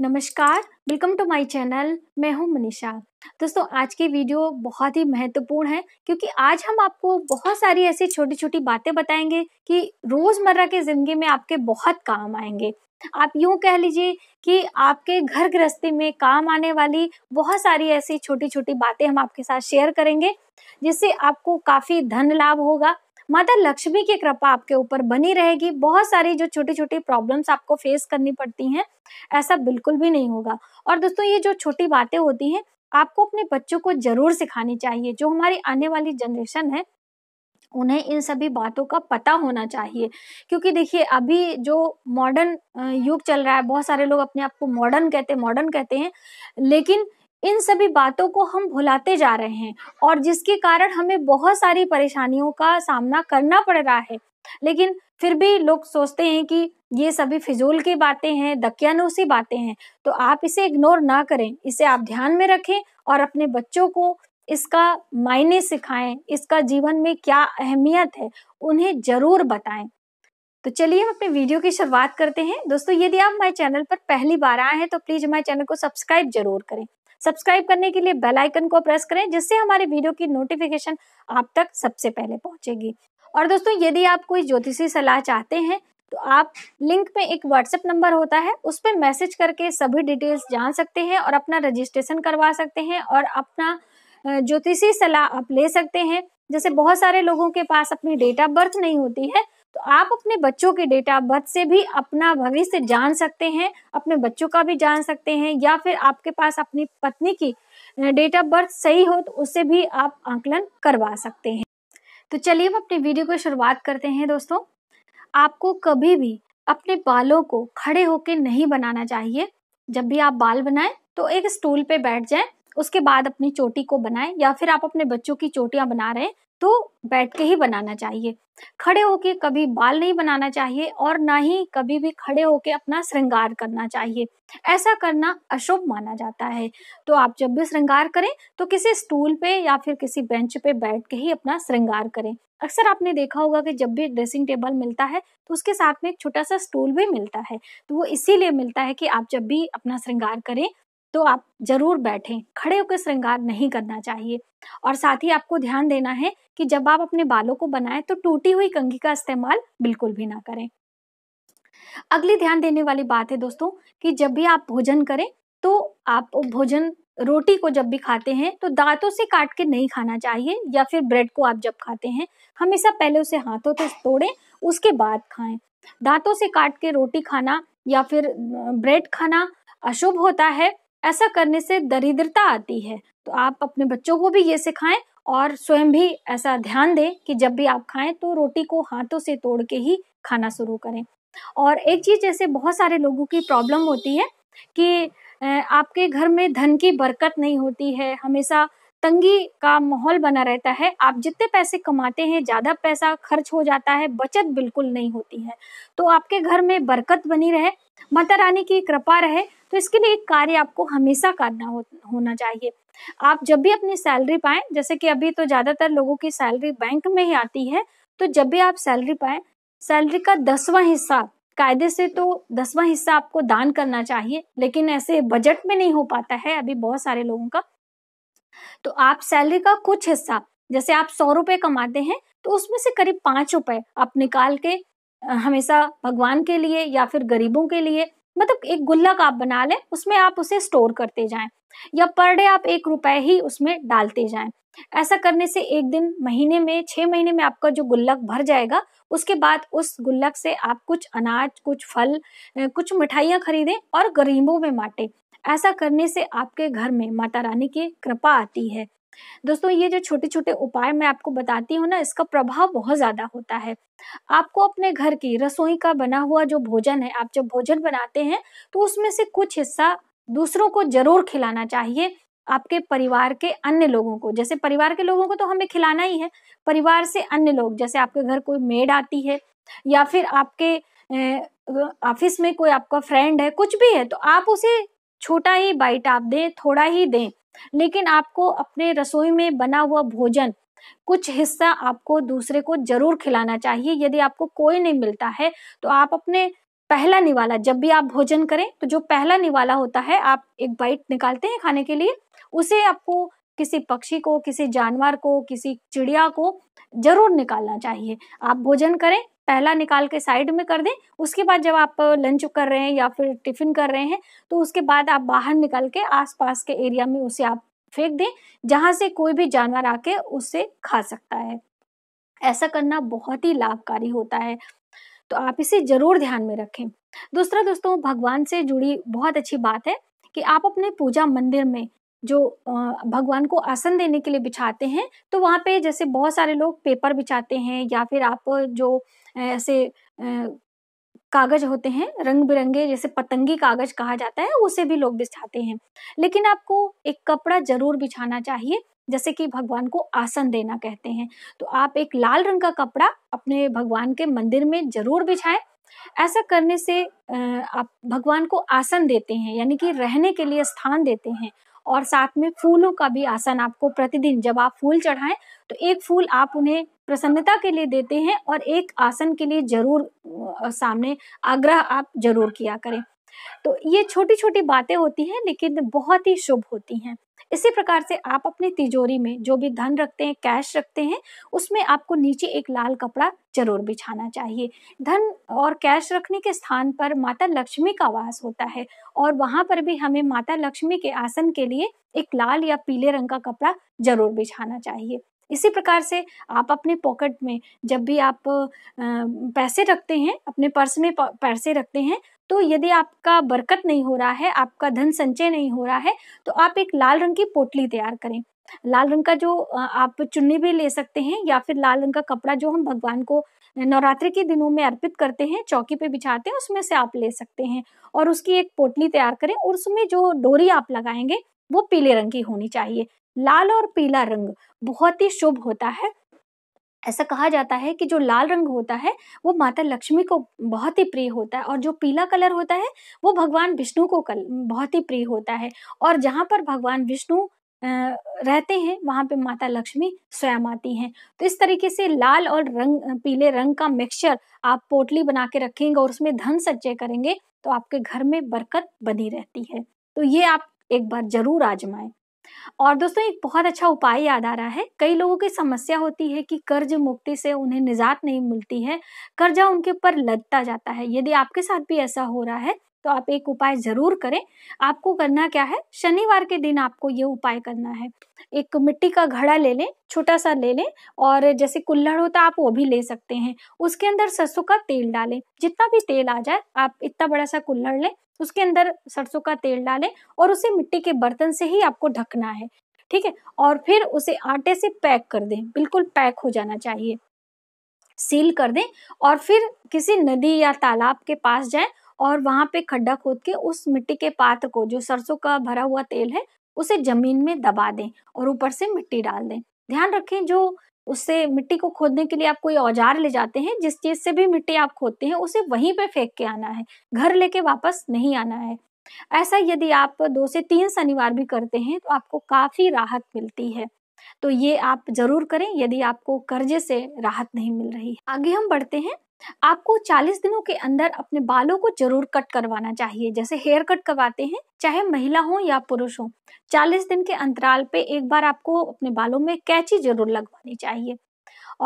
नमस्कार welcome to my channel मैं हूं मनीषा दोस्तों आज की वीडियो बहुत ही महत्वपूर्ण है क्योंकि आज हम आपको बहुत सारी ऐसी छोटी छोटी बातें बताएंगे कि रोज़मर्रा के ज़िंदगी में आपके बहुत काम आएंगे आप यूं कह लीजिए कि आपके घर गृहस्थी में काम आने वाली बहुत सारी ऐसी छोटी छोटी बातें हम आपके साथ शेयर करेंगे जिससे आपको काफ़ी धन लाभ होगा माता लक्ष्मी की कृपा आपके ऊपर बनी रहेगी बहुत सारी जो छोटी छोटी प्रॉब्लम्स आपको फेस करनी पड़ती हैं ऐसा बिल्कुल भी नहीं होगा और दोस्तों ये जो छोटी बातें होती हैं आपको अपने बच्चों को जरूर सिखानी चाहिए जो हमारी आने वाली जनरेशन है उन्हें इन सभी बातों का पता होना चाहिए क्योंकि देखिए अभी जो मॉडर्न युग चल रहा है बहुत सारे लोग अपने आप को मॉडर्न कहते हैं मॉडर्न कहते हैं लेकिन इन सभी बातों को हम भुलाते जा रहे हैं और जिसके कारण हमें बहुत सारी परेशानियों का सामना करना पड़ रहा है लेकिन फिर भी लोग सोचते हैं कि ये सभी फिजूल की बातें हैं दकियानुसी बातें हैं तो आप इसे इग्नोर ना करें इसे आप ध्यान में रखें और अपने बच्चों को इसका मायने सिखाएं इसका जीवन में क्या अहमियत है उन्हें जरूर बताएं तो चलिए हम अपने वीडियो की शुरुआत करते हैं दोस्तों यदि आप हमारे चैनल पर पहली बार आए हैं तो प्लीज हमारे चैनल को सब्सक्राइब जरूर करें सब्सक्राइब करने के लिए बेल आइकन को प्रेस करें जिससे हमारे वीडियो की नोटिफिकेशन आप तक सबसे पहले पहुंचेगी और दोस्तों यदि आप कोई ज्योतिषी सलाह चाहते हैं तो आप लिंक में एक व्हाट्सएप नंबर होता है उस पर मैसेज करके सभी डिटेल्स जान सकते हैं और अपना रजिस्ट्रेशन करवा सकते हैं और अपना ज्योतिषी सलाह आप ले सकते हैं जैसे बहुत सारे लोगों के पास अपनी डेट ऑफ बर्थ नहीं होती है तो आप अपने बच्चों के डेटा बर्थ से भी अपना भविष्य जान सकते हैं अपने बच्चों का भी जान सकते हैं या फिर आपके पास अपनी पत्नी की डेट ऑफ बर्थ सही हो तो उससे भी आप आंकलन करवा सकते हैं तो चलिए हम अपने वीडियो को शुरुआत करते हैं दोस्तों आपको कभी भी अपने बालों को खड़े होकर नहीं बनाना चाहिए जब भी आप बाल बनाएं तो एक स्टूल पे बैठ जाएं उसके बाद अपनी चोटी को बनाएं या फिर आप अपने बच्चों की चोटियां बना रहे हैं तो बैठ के ही बनाना चाहिए खड़े होके कभी बाल नहीं बनाना चाहिए और ना ही कभी भी खड़े होके अपना श्रृंगार करना चाहिए ऐसा करना अशुभ माना जाता है तो आप जब भी श्रृंगार करें तो किसी स्टूल पे या फिर किसी बेंच पे बैठ के ही अपना श्रृंगार करें अक्सर आपने देखा होगा कि जब भी ड्रेसिंग टेबल मिलता है तो उसके साथ में एक छोटा सा स्टूल भी मिलता है तो वो इसीलिए मिलता है कि आप जब भी अपना श्रृंगार करें तो आप जरूर बैठें खड़े होकर श्रृंगार नहीं करना चाहिए और साथ ही आपको ध्यान देना है कि जब आप अपने बालों को बनाएं तो टूटी हुई कंघी का इस्तेमाल बिल्कुल भी ना करें अगली ध्यान देने वाली बात है दोस्तों कि जब भी आप भोजन करें तो आप भोजन रोटी को जब भी खाते हैं तो दांतों से काट के नहीं खाना चाहिए या फिर ब्रेड को आप जब खाते हैं हमेशा पहले उसे हाथों से तोड़ें उसके बाद खाएं दांतों से काट के रोटी खाना या फिर ब्रेड खाना अशुभ होता है ऐसा करने से दरिद्रता आती है तो आप अपने बच्चों को भी ये सिखाएं और स्वयं भी ऐसा ध्यान दें कि जब भी आप खाएं तो रोटी को हाथों से तोड़ के ही खाना शुरू करें और एक चीज जैसे बहुत सारे लोगों की प्रॉब्लम होती है कि आपके घर में धन की बरकत नहीं होती है हमेशा तंगी का माहौल बना रहता है आप जितने पैसे कमाते हैं ज़्यादा पैसा खर्च हो जाता है बचत बिल्कुल नहीं होती है तो आपके घर में बरकत बनी रहे माता रानी की कृपा रहे तो इसके लिए एक कार्य आपको हमेशा करना हो, होना चाहिए आप जब भी अपनी सैलरी पाएं जैसे कि अभी तो ज़्यादातर लोगों की सैलरी बैंक में ही आती है तो जब भी आप सैलरी पाए सैलरी का दसवां हिस्सा कायदे से तो दसवां हिस्सा आपको दान करना चाहिए लेकिन ऐसे बजट में नहीं हो पाता है अभी बहुत सारे लोगों का तो आप सैलरी का कुछ हिस्सा जैसे आप सौ रुपए कमाते हैं तो उसमें से करीब पांच रुपए आप निकाल के हमेशा भगवान के लिए या फिर गरीबों के लिए मतलब एक गुल्लक आप बना लें उसमें आप उसे स्टोर करते जाएं या पर डे आप एक रुपए ही उसमें डालते जाएं ऐसा करने से एक दिन महीने में छह महीने में आपका जो गुल्लक भर जाएगा उसके बाद उस गुल्लक से आप कुछ अनाज कुछ फल कुछ मिठाइयाँ खरीदें और गरीबों में बांटें ऐसा करने से आपके घर में माता रानी की कृपा आती है दोस्तों ये जो छोटे छोटे उपाय मैं आपको बताती हूँ ना इसका प्रभाव बहुत ज्यादा होता है आपको अपने घर की रसोई का बना हुआ जो भोजन है आप जब भोजन बनाते हैं तो उसमें से कुछ हिस्सा दूसरों को जरूर खिलाना चाहिए आपके परिवार के अन्य लोगों को जैसे परिवार के लोगों को तो हमें खिलाना ही है परिवार से अन्य लोग जैसे आपके घर कोई मेड आती है या फिर आपके ऑफिस में कोई आपका फ्रेंड है कुछ भी है तो आप उसे छोटा ही बाइट आप दें थोड़ा ही दें लेकिन आपको अपने रसोई में बना हुआ भोजन कुछ हिस्सा आपको दूसरे को जरूर खिलाना चाहिए यदि आपको कोई नहीं मिलता है तो आप अपने पहला निवाला जब भी आप भोजन करें तो जो पहला निवाला होता है आप एक बाइट निकालते हैं खाने के लिए उसे आपको किसी पक्षी को किसी जानवर को किसी चिड़िया को जरूर निकालना चाहिए आप भोजन करें पहला निकाल के साइड में कर दें उसके बाद जब आप लंच कर रहे हैं या फिर टिफिन कर रहे हैं तो उसके बाद आप बाहर निकाल के आसपास के एरिया में उसे आप फेंक दें जहां से कोई भी जानवर आके उसे खा सकता है ऐसा करना बहुत ही लाभकारी होता है तो आप इसे जरूर ध्यान में रखें दूसरा दोस्तों भगवान से जुड़ी बहुत अच्छी बात है कि आप अपने पूजा मंदिर में जो भगवान को आसन देने के लिए बिछाते हैं तो वहाँ पे जैसे बहुत सारे लोग पेपर बिछाते हैं या फिर आप जो ऐसे कागज होते हैं रंग बिरंगे जैसे पतंगी कागज कहा जाता है उसे भी लोग बिछाते हैं लेकिन आपको एक कपड़ा जरूर बिछाना चाहिए जैसे कि भगवान को आसन देना कहते हैं तो आप एक लाल रंग का कपड़ा अपने भगवान के मंदिर में जरूर बिछाएं ऐसा करने से आप भगवान को आसन देते हैं यानी कि रहने के लिए स्थान देते हैं और साथ में फूलों का भी आसन आपको प्रतिदिन जब आप फूल चढ़ाएं तो एक फूल आप उन्हें प्रसन्नता के लिए देते हैं और एक आसन के लिए जरूर सामने आग्रह आप जरूर किया करें तो ये छोटी छोटी बातें होती हैं लेकिन बहुत ही शुभ होती हैं इसी प्रकार से आप अपनी तिजोरी में जो भी धन रखते हैं कैश रखते हैं उसमें आपको नीचे एक लाल कपड़ा जरूर बिछाना चाहिए धन और कैश रखने के स्थान पर माता लक्ष्मी का वास होता है और वहां पर भी हमें माता लक्ष्मी के आसन के लिए एक लाल या पीले रंग का कपड़ा जरूर बिछाना चाहिए इसी प्रकार से आप अपने पॉकेट में जब भी आप पैसे रखते हैं अपने पर्स में पैसे रखते हैं तो यदि आपका बरकत नहीं हो रहा है आपका धन संचय नहीं हो रहा है तो आप एक लाल रंग की पोटली तैयार करें लाल रंग का जो आप चुन्नी भी ले सकते हैं या फिर लाल रंग का कपड़ा जो हम भगवान को नवरात्रि के दिनों में अर्पित करते हैं चौकी पे बिछाते हैं उसमें से आप ले सकते हैं और उसकी एक पोटली तैयार करें और उसमें जो डोरी आप लगाएंगे वो पीले रंग की होनी चाहिए लाल और पीला रंग बहुत ही शुभ होता है ऐसा कहा जाता है कि जो लाल रंग होता है वो माता लक्ष्मी को बहुत ही प्रिय होता है और जो पीला कलर होता है वो भगवान विष्णु को कल बहुत ही प्रिय होता है और जहाँ पर भगवान विष्णु रहते हैं वहाँ पे माता लक्ष्मी स्वयं आती हैं तो इस तरीके से लाल और रंग पीले रंग का मिक्सचर आप पोटली बना के रखेंगे और उसमें धन सच्चे करेंगे तो आपके घर में बरकत बनी रहती है तो ये आप एक बार जरूर आजमाएं और दोस्तों एक बहुत अच्छा उपाय याद आ रहा है कई लोगों की समस्या होती है कि कर्ज मुक्ति से उन्हें निजात नहीं मिलती है कर्जा उनके ऊपर लदता जाता है यदि आपके साथ भी ऐसा हो रहा है तो आप एक उपाय जरूर करें आपको करना क्या है शनिवार के दिन आपको ये उपाय करना है एक मिट्टी का घड़ा ले लें छोटा सा ले लें और जैसे कुल्हड़ होता आप वो भी ले सकते हैं उसके अंदर सरसों का तेल डालें जितना भी तेल आ जाए आप इतना बड़ा सा कुल्हड़ लें उसके अंदर सरसों का तेल डालें और उसे मिट्टी के बर्तन से ही आपको ढकना है ठीक है और फिर उसे आटे से पैक कर दें बिल्कुल पैक हो जाना चाहिए सील कर दें और फिर किसी नदी या तालाब के पास जाएं और वहां पे खड्डा खोद के उस मिट्टी के पात्र को जो सरसों का भरा हुआ तेल है उसे जमीन में दबा दें और ऊपर से मिट्टी डाल दें ध्यान रखें जो उससे मिट्टी को खोदने के लिए आप कोई औजार ले जाते हैं जिस चीज से भी मिट्टी आप खोदते हैं उसे वहीं पे फेंक के आना है घर लेके वापस नहीं आना है ऐसा यदि आप दो से तीन शनिवार भी करते हैं तो आपको काफी राहत मिलती है तो ये आप जरूर करें यदि आपको कर्जे से राहत नहीं मिल रही आगे हम बढ़ते हैं आपको 40 दिनों के अंदर अपने बालों को जरूर कट करवाना चाहिए जैसे हेयर कट करवाते हैं चाहे महिला हो या पुरुष हो 40 दिन के अंतराल पे एक बार आपको अपने बालों में कैची जरूर लगवानी चाहिए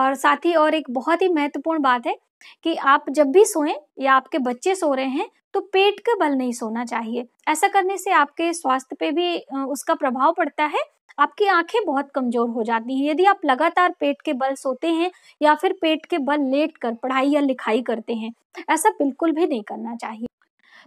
और साथ ही और एक बहुत ही महत्वपूर्ण बात है कि आप जब भी सोएं या आपके बच्चे सो रहे हैं तो पेट के बल नहीं सोना चाहिए ऐसा करने से आपके स्वास्थ्य पे भी उसका प्रभाव पड़ता है आपकी आंखें बहुत कमजोर हो जाती हैं यदि आप लगातार पेट के बल सोते हैं या फिर पेट के बल लेट कर पढ़ाई या लिखाई करते हैं ऐसा बिल्कुल भी नहीं करना चाहिए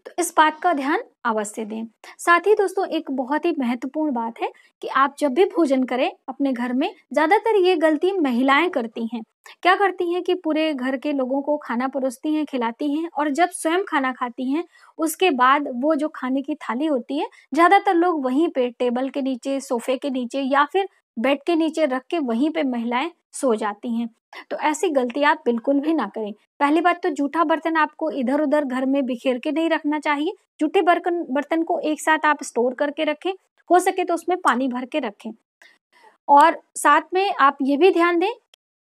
तो इस बात का ध्यान अवश्य दें साथ ही दोस्तों एक बहुत ही महत्वपूर्ण बात है कि आप जब भी भोजन करें अपने घर में ज़्यादातर ये गलती महिलाएं करती हैं क्या करती हैं कि पूरे घर के लोगों को खाना परोसती हैं खिलाती हैं और जब स्वयं खाना खाती हैं उसके बाद वो जो खाने की थाली होती है ज़्यादातर लोग वहीं पे टेबल के नीचे सोफे के नीचे या फिर बेड के नीचे रख के वहीं पे महिलाएं सो जाती हैं तो ऐसी गलती आप बिल्कुल भी ना करें पहली बात तो जूठा बर्तन आपको इधर उधर घर में बिखेर के नहीं रखना चाहिए जूठे बर्तन बर्तन को एक साथ आप स्टोर करके रखें हो सके तो उसमें पानी भर के रखें और साथ में आप ये भी ध्यान दें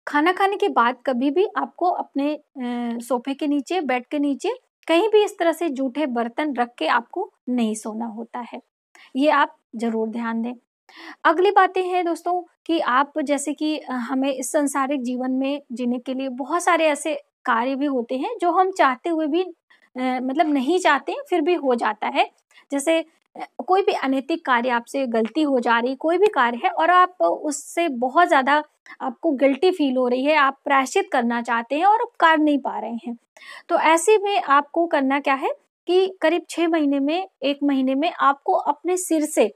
खाना खाने के बाद कभी भी आपको अपने सोफे के नीचे बेड के नीचे कहीं भी इस तरह से जूठे बर्तन रख के आपको नहीं सोना होता है ये आप जरूर ध्यान दें अगली बातें हैं दोस्तों कि आप जैसे कि हमें इस संसारिक जीवन में जीने के लिए बहुत सारे ऐसे कार्य भी होते हैं जो हम चाहते हुए भी मतलब नहीं चाहते फिर भी हो जाता है जैसे कोई भी अनैतिक कार्य आपसे गलती हो जा रही कोई भी कार्य है और आप उससे बहुत ज़्यादा आपको गिल्टी फील हो रही है आप प्रायश्चित करना चाहते हैं और आप कर नहीं पा रहे हैं तो ऐसे में आपको करना क्या है कि करीब छह महीने में एक महीने में आपको अपने सिर से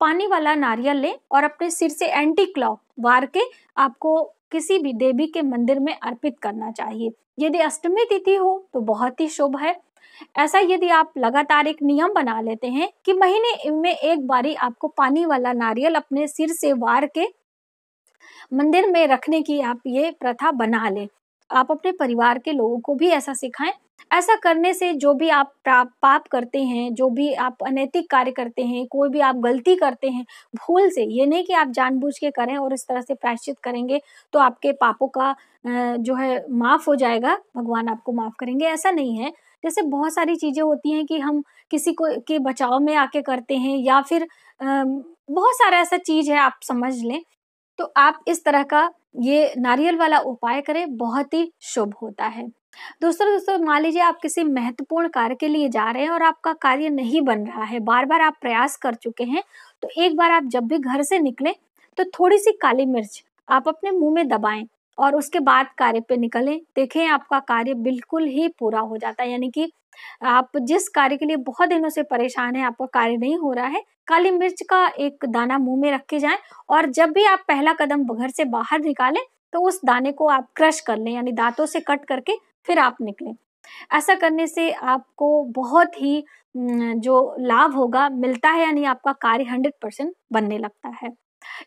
पानी वाला नारियल लें और अपने सिर से एंटी क्लॉक वार के आपको किसी भी देवी के मंदिर में अर्पित करना चाहिए यदि अष्टमी तिथि हो तो बहुत ही शुभ है ऐसा यदि आप लगातार एक नियम बना लेते हैं कि महीने में एक बारी आपको पानी वाला नारियल अपने सिर से वार के मंदिर में रखने की आप ये प्रथा बना लें आप अपने परिवार के लोगों को भी ऐसा सिखाएं ऐसा करने से जो भी आप पाप करते हैं जो भी आप अनैतिक कार्य करते हैं कोई भी आप गलती करते हैं भूल से ये नहीं कि आप जानबूझ के करें और इस तरह से प्रायश्चित करेंगे तो आपके पापों का जो है माफ हो जाएगा भगवान आपको माफ करेंगे ऐसा नहीं है जैसे बहुत सारी चीजें होती हैं कि हम किसी को के बचाव में आके करते हैं या फिर बहुत सारा ऐसा चीज है आप समझ लें तो आप इस तरह का ये नारियल वाला उपाय करें बहुत ही शुभ होता है दोस्तों दोस्तों मान लीजिए आप किसी महत्वपूर्ण कार्य के लिए जा रहे हैं और आपका कार्य नहीं बन रहा है बार बार आप प्रयास कर चुके हैं तो एक बार आप जब भी घर से निकले तो थोड़ी सी काली मिर्च आप अपने मुंह में दबाएं और उसके बाद कार्य पे निकलें देखें आपका कार्य बिल्कुल ही पूरा हो जाता है यानी कि आप जिस कार्य के लिए बहुत दिनों से परेशान है आपका कार्य नहीं हो रहा है काली मिर्च का एक दाना मुंह में रख के जाए और जब भी आप पहला कदम घर से बाहर निकालें तो उस दाने को आप क्रश कर लें यानी दांतों से कट करके फिर आप निकलें ऐसा करने से आपको बहुत ही जो लाभ होगा मिलता है यानी आपका कार्य हंड्रेड परसेंट बनने लगता है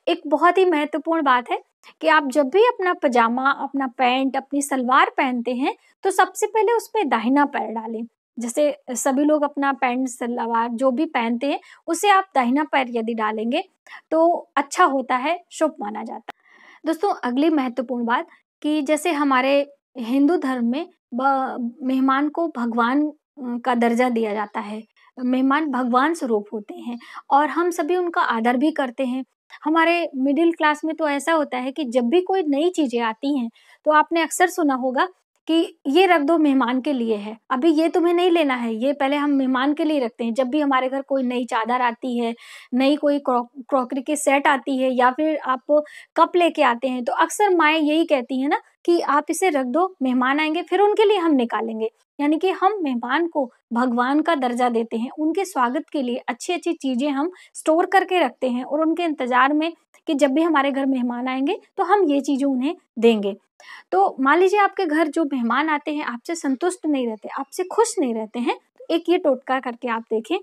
एक बहुत ही महत्वपूर्ण बात है कि आप जब भी अपना पजामा अपना पैंट अपनी सलवार पहनते हैं तो सबसे पहले उसमें दाहिना पैर डालें जैसे सभी लोग अपना पैंट सलवार जो भी पहनते हैं उसे आप दाहिना पैर यदि डालेंगे तो अच्छा होता है शुभ माना जाता है दोस्तों अगली महत्वपूर्ण बात कि जैसे हमारे हिंदू धर्म में मेहमान को भगवान का दर्जा दिया जाता है मेहमान भगवान स्वरूप होते हैं और हम सभी उनका आदर भी करते हैं हमारे मिडिल क्लास में तो ऐसा होता है कि जब भी कोई नई चीज़ें आती हैं तो आपने अक्सर सुना होगा कि ये रख दो मेहमान के लिए है अभी ये तुम्हें नहीं लेना है ये पहले हम मेहमान के लिए रखते हैं जब भी हमारे घर कोई नई चादर आती है नई कोई क्रॉकरी के सेट आती है या फिर आप कप लेके आते हैं तो अक्सर माएँ यही कहती हैं ना कि आप इसे रख दो मेहमान आएंगे फिर उनके लिए हम निकालेंगे यानी कि हम मेहमान को भगवान का दर्जा देते हैं उनके स्वागत के लिए अच्छी अच्छी चीज़ें हम स्टोर करके रखते हैं और उनके इंतज़ार में कि जब भी हमारे घर मेहमान आएंगे तो हम ये चीज़ें उन्हें देंगे तो मान लीजिए आपके घर जो मेहमान आते हैं आपसे संतुष्ट नहीं रहते आपसे खुश नहीं रहते हैं तो एक ये टोटका करके आप देखें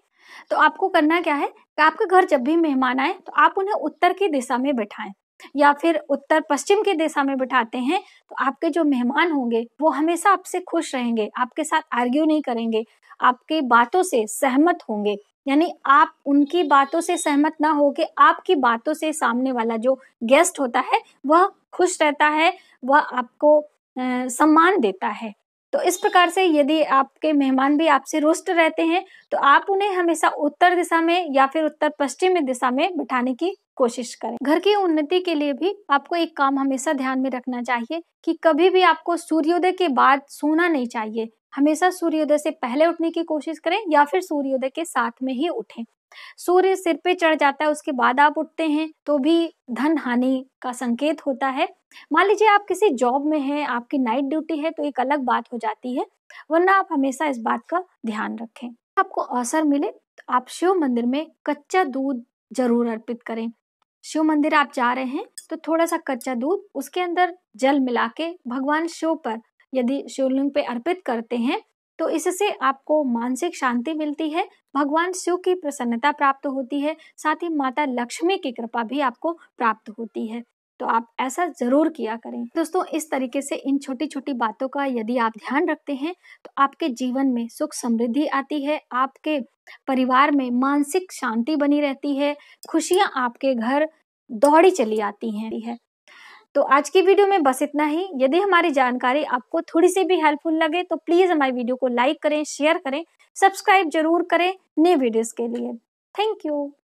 तो आपको करना क्या है कि आपके घर जब भी मेहमान आए तो आप उन्हें उत्तर की दिशा में बैठाएं या फिर उत्तर पश्चिम की दिशा में बिठाते हैं तो आपके जो मेहमान होंगे वो हमेशा आपसे खुश रहेंगे आपके साथ आर्ग्यू नहीं करेंगे आपकी बातों से सहमत होंगे यानी आप उनकी बातों से सहमत ना हो के आपकी बातों से सामने वाला जो गेस्ट होता है वह खुश रहता है वह आपको सम्मान देता है तो इस प्रकार से यदि आपके मेहमान भी आपसे रुष्ट रहते हैं तो आप उन्हें हमेशा उत्तर दिशा में या फिर उत्तर पश्चिमी दिशा में बिठाने की कोशिश करें घर की उन्नति के लिए भी आपको एक काम हमेशा ध्यान में रखना चाहिए कि कभी भी आपको सूर्योदय के बाद सोना नहीं चाहिए हमेशा सूर्योदय से पहले उठने की कोशिश करें या फिर सूर्योदय के साथ में ही उठें सूर्य सिर पे चढ़ जाता है उसके बाद आप उठते हैं तो भी धन हानि का संकेत होता है मान लीजिए आप किसी जॉब में हैं आपकी नाइट ड्यूटी है तो एक अलग बात हो जाती है वरना आप हमेशा इस बात का ध्यान रखें आपको अवसर मिले तो आप शिव मंदिर में कच्चा दूध जरूर अर्पित करें शिव मंदिर आप जा रहे हैं तो थोड़ा सा कच्चा दूध उसके अंदर जल मिला के भगवान शिव पर यदि शिवलिंग पे अर्पित करते हैं तो इससे आपको मानसिक शांति मिलती है भगवान शिव की प्रसन्नता प्राप्त होती है साथ ही माता लक्ष्मी की कृपा भी आपको प्राप्त होती है तो आप ऐसा जरूर किया करें दोस्तों इस तरीके से इन छोटी छोटी बातों का यदि आप ध्यान रखते हैं तो आपके जीवन में सुख समृद्धि आती है आपके परिवार में मानसिक शांति बनी रहती है खुशियां आपके घर दौड़ी चली आती हैं है। तो आज की वीडियो में बस इतना ही यदि हमारी जानकारी आपको थोड़ी सी भी हेल्पफुल लगे तो प्लीज़ हमारी वीडियो को लाइक करें शेयर करें सब्सक्राइब जरूर करें नई वीडियोस के लिए थैंक यू